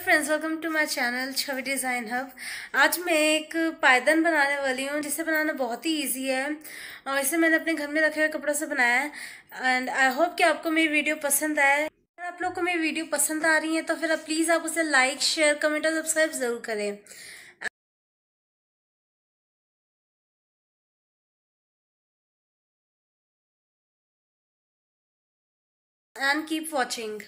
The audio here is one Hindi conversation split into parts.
friends welcome to my channel Chhavi design hub आज मैं एक पायदन बनाने वाली हूँ जिसे बनाना बहुत ही इजी है और इसे मैंने अपने घर में रखे हुए कपड़ों से बनाया है एंड आई होप कि आपको मेरी वीडियो पसंद आए अगर आप लोग को मेरी वीडियो पसंद आ रही है तो फिर आप प्लीज़ आप उसे लाइक शेयर कमेंट और सब्सक्राइब ज़रूर करें and keep watching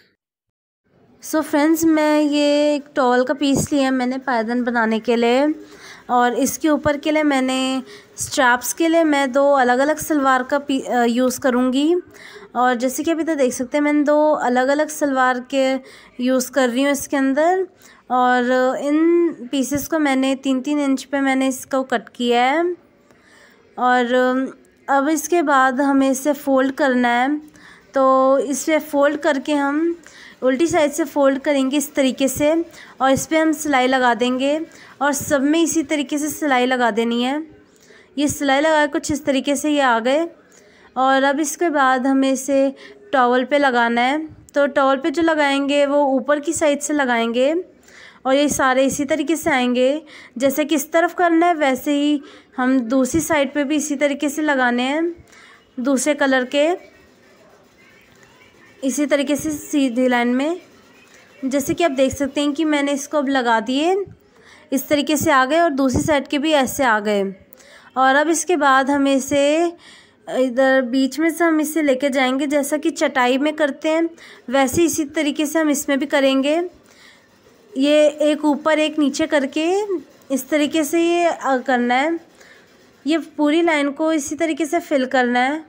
so so friends मैं ये एक टॉल का पीस लिया मैंने पायदान बनाने के लिए और इसके ऊपर के लिए मैंने स्ट्रैप्स के लिए मैं दो अलग अलग सलवार का यूज़ करूँगी और जैसे कि अभी तो देख सकते हैं मैंने दो अलग अलग सलवार के यूज़ कर रही हूँ इसके अंदर और इन पीसेस को मैंने तीन तीन इंच पे मैंने इसको कट किया है और अब इसके बाद हमें इसे फ़ोल्ड करना है तो इसे फ़ोल्ड करके हम उल्टी साइड से फोल्ड करेंगे इस तरीके से और इस पर हम सिलाई लगा देंगे और सब में इसी तरीके से सिलाई लगा देनी है ये सिलाई लगा कुछ इस तरीके से ये आ गए और अब इसके बाद हमें इसे टॉवल पे लगाना है तो टॉवल पे जो लगाएंगे वो ऊपर की साइड से लगाएंगे और ये सारे इसी तरीके से आएंगे जैसे किस तरफ करना है वैसे ही हम दूसरी साइड पे भी इसी तरीके से लगाने हैं दूसरे कलर के इसी तरीके से सीधी लाइन में जैसे कि आप देख सकते हैं कि मैंने इसको अब लगा दिए इस तरीके से आ गए और दूसरी साइड के भी ऐसे आ गए और अब इसके बाद हम इसे इधर बीच में से हम इसे लेके जाएंगे जैसा कि चटाई में करते हैं वैसे इसी तरीके से हम इसमें भी करेंगे ये एक ऊपर एक नीचे करके इस तरीके से ये करना है ये पूरी लाइन को इसी तरीके से फिल करना है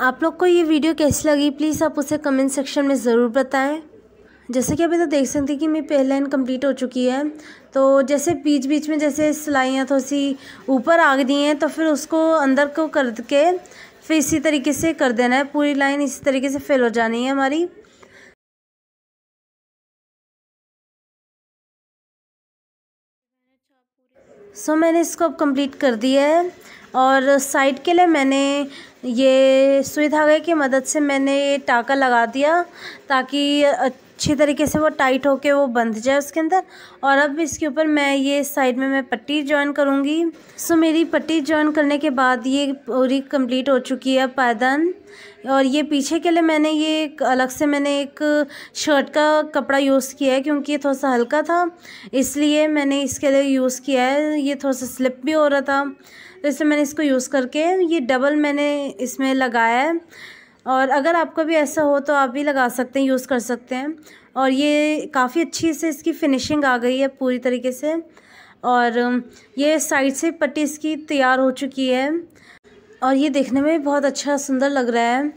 आप लोग को ये वीडियो कैसी लगी प्लीज़ आप उसे कमेंट सेक्शन में ज़रूर बताएं जैसे कि अभी तो देख सकते हैं कि मेरी पहली लाइन कंप्लीट हो चुकी है तो जैसे बीच बीच में जैसे सिलाइयाँ थोड़ी तो सी ऊपर आ गई हैं तो फिर उसको अंदर को करके फिर इसी तरीके से कर देना है पूरी लाइन इसी तरीके से फेल हो जानी है हमारी सो so, मैंने इसको अब कंप्लीट कर दिया है और साइड के लिए मैंने ये सुई धागे की मदद से मैंने ये टाका लगा दिया ताकि अच्छी तरीके से वो टाइट होके वो बंध जाए उसके अंदर और अब इसके ऊपर मैं ये साइड में मैं पट्टी जॉइन करूँगी सो मेरी पट्टी जॉइन करने के बाद ये पूरी कंप्लीट हो चुकी है पायदान और ये पीछे के लिए मैंने ये अलग से मैंने एक शर्ट का कपड़ा यूज़ किया है क्योंकि ये थोड़ा सा हल्का था इसलिए मैंने इसके लिए यूज़ किया है ये थोड़ा सा स्लिप भी हो रहा था तो मैंने इसको यूज़ करके ये डबल मैंने इसमें लगाया है और अगर आपका भी ऐसा हो तो आप भी लगा सकते हैं यूज़ कर सकते हैं और ये काफ़ी अच्छी से इसकी फिनिशिंग आ गई है पूरी तरीके से और ये साइड से पट्टी इसकी तैयार हो चुकी है और ये देखने में बहुत अच्छा सुंदर लग रहा है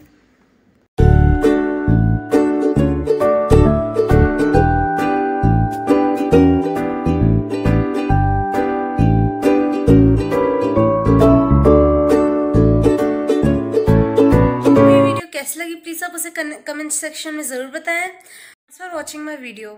कैसी लगी प्लीज़ आप उसे कमेंट सेक्शन में ज़रूर बताएं thanks for watching my video